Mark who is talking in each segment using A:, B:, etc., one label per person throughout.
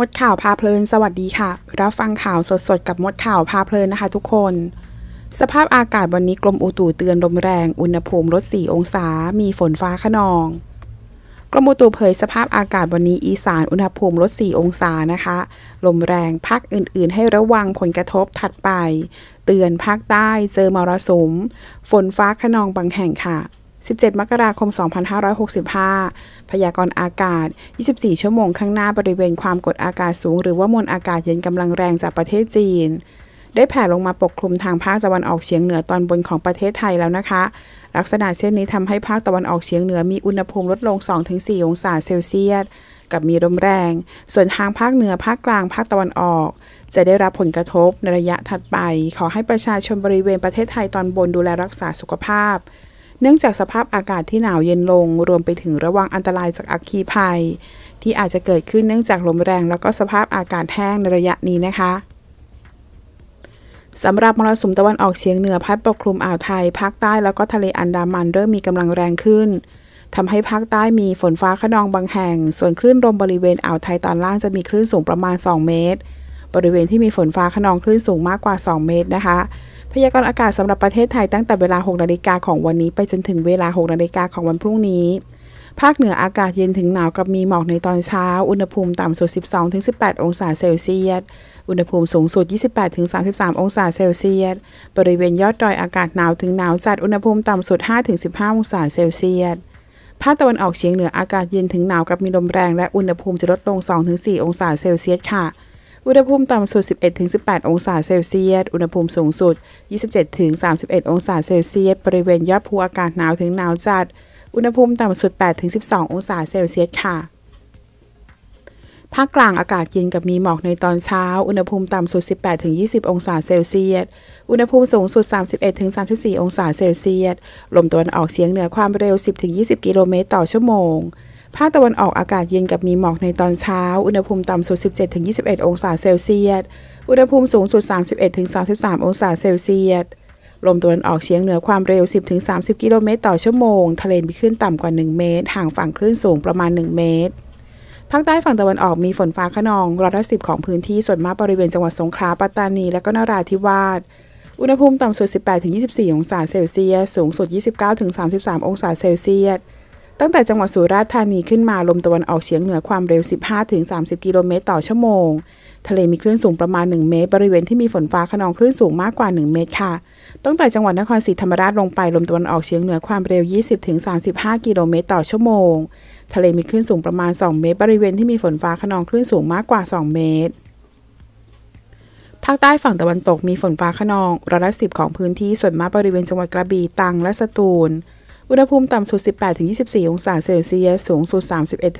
A: มดข่าวพาเพลินสวัสดีค่ะ รับฟังข่าวสดๆ กับมดข่าวพาเพลินนะคะทุกคน สภาพอากาศ วันนี้กรมอุตุเตือนลมแรงอุณหภูมิลด4องศา มีฝนฟ้าขนอง กรมอุตุเผยสภาพอากาศ วันนี้อีสานอุณหภูมิลด4องศานะคะลมแรงภาคอื่นๆ ให้ระวังผลกระทบถัดไป เตือนภาคใต้เจอมรสุมฝนฟ้าขนองบางแห่งค่ะ17 มกราคม 2565 พยากรณ์อากาศ 24 ชั่วโมงข้างหน้าบริเวณความกดอากาศสูงหรือว่ามวลอากาศเย็นกำลังแรงจากประเทศจีน ได้แผ่ลงมาปกคลุมทางภาคตะวันออกเฉียงเหนือตอนบนของประเทศไทยแล้วนะคะ ลักษณะเช่นนี้ทำให้ภาคตะวันออกเฉียงเหนือมีอุณหภูมิลดลง 2-4 องศาเซลเซียสกับมีลมแรง ส่วนทางภาคเหนือภาคกลางภาคตะวันออก จะได้รับผลกระทบในระยะถัดไป ขอให้ประชาชนบริเวณประเทศไทยตอนบนดูแลรักษาสุขภาพเนื่องจากสภาพอากาศที่หนาวเย็นลง รวมไปถึงระวังอันตรายจากอัคคีภัย ที่อาจจะเกิดขึ้นเนื่องจากลมแรง แล้วก็สภาพอากาศแห้งในระยะนี้นะคะสำหรับมรสุมตะวันออกเฉียงเหนือพัดปกคลุมอ่าวไทยภาคใต้แล้วก็ทะเลอันดามันเริ่มมีกำลังแรงขึ้นทำให้ภาคใต้มีฝนฟ้าขนองบางแห่ง ส่วนคลื่นลมบริเวณอ่าวไทยตอนล่างจะมีคลื่นสูงประมาณ 2 เมตร บริเวณที่มีฝนฟ้าขนองคลื่นสูงมากกว่า 2 เมตรนะคะพยากรณ์อากาศสำหรับประเทศไทยตั้งแต่เวลา 6นาฬิกาของวันนี้ไปจนถึงเวลา 6นาฬิกาของวันพรุ่งนี้ ภาคเหนืออากาศเย็นถึงหนาวกับมีหมอกในตอนเช้า อุณหภูมิต่ำสุด 12-18 องศาเซลเซียส อุณหภูมิสูงสุด 28-33 องศาเซลเซียส บริเวณยอดดอยอากาศหนาวถึงหนาวจัด อุณหภูมิต่ำสุด 5-15 องศาเซลเซียส ภาคตะวันออกเฉียงเหนืออากาศเย็นถึงหนาวกับมีลมแรงและอุณหภูมิจะลดลง 2-4 องศาเซลเซียส ค่ะอุณหภูมิต่ำสุด 11-18 องศาเซลเซียส อุณหภูมิสูงสุด 27-31 องศาเซลเซียส บริเวณยอดภูอากาศหนาวถึงหนาวจัด อุณหภูมิต่ำสุด 8-12 องศาเซลเซียสค่ะ ภาคกลางอากาศเย็นกับมีหมอกในตอนเช้า อุณหภูมิต่ำสุด 18-20 องศาเซลเซียส อุณหภูมิสูงสุด 31-34 องศาเซลเซียส ลมตะวันออกเฉียงเหนือความเร็ว 10-20 กิโลเมตร ต่อชั่วโมงภาคตะวันออกอากาศเย็นกับมีหมอกในตอนเช้า อุณหภูมิต่ำสุด 17-21 องศาเซลเซียส อุณหภูมิสูงสุด 31-33 องศาเซลเซียส ลมตะวันออกเฉียงเหนือความเร็ว 10-30 กิโลเมตรต่อชั่วโมง ทะเลมีคลื่นต่ำกว่า 1 เมตร ห่างฝั่งคลื่นสูงประมาณ 1 เมตร ภาคใต้ฝั่งตะวันออกมีฝนฟ้าขนอง ร้อยละสิบของพื้นที่ ส่วนมากบริเวณจังหวัดสงขลา ปัตตานี และก็นราธิวาส อุณหภูมิต่ำสุด 18-24 องศาเซลเซียส สูงสุด 29-33 องศาเซลเซียสตั้งแต่จังหวัดสุราษฎร์ธานีขึ้นมาลมตะวันออกเฉียงเหนือความเร็ว 15-30 กิโลเมตรต่อชั่วโมง ทะเลมีคลื่นสูงประมาณ 1 เมตร บริเวณที่มีฝนฟ้าขนองคลื่นสูงมากกว่า 1 เมตรค่ะ ตั้งแต่จังหวัดนครศรีธรรมราชลงไปลมตะวันออกเฉียงเหนือความเร็ว 20-35 กิโลเมตร ต่อชั่วโมง ทะเลมีคลื่นสูงประมาณ 2 เมตร บริเวณที่มีฝนฟ้าขนองคลื่นสูงมากกว่า 2 เมตร ภาคใต้ฝั่งตะวันตกมีฝนฟ้าขนองร้อยละสิของพื้นที่ส่วนมากบริเวณ จังหวัดกระบี่ ตัง และสตูลอุณหภูมิต่ำสุด18-24องศาเซลเซียส สูง สุด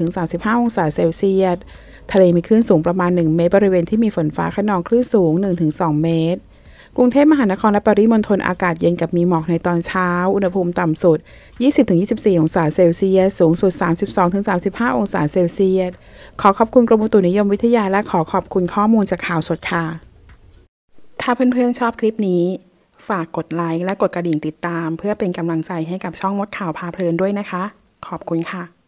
A: 31-35 องศาเซลเซียส ทะเลมีคลื่นสูงประมาณ1เมตร บริเวณที่มีฝนฟ้าขนองคลื่นสูง 1-2 เมตร กรุงเทพมหานครและปริมณฑลอากาศเย็นกับมีหมอกในตอนเช้า อุณหภูมิต่ำสุด 20-24องศาเซลเซียส สูงสุด32-35 องศาเซลเซียส ขอขอบคุณกรมอุตุนิยมวิทยาและขอขอบคุณข้อมูลจากข่าวสดค่ะ ถ้าเพื่อนๆชอบคลิปนี้ฝากกดไลค์และกดกระดิ่งติดตามเพื่อเป็นกำลังใจให้กับช่องมดข่าวพาเพลินด้วยนะคะ ขอบคุณค่ะ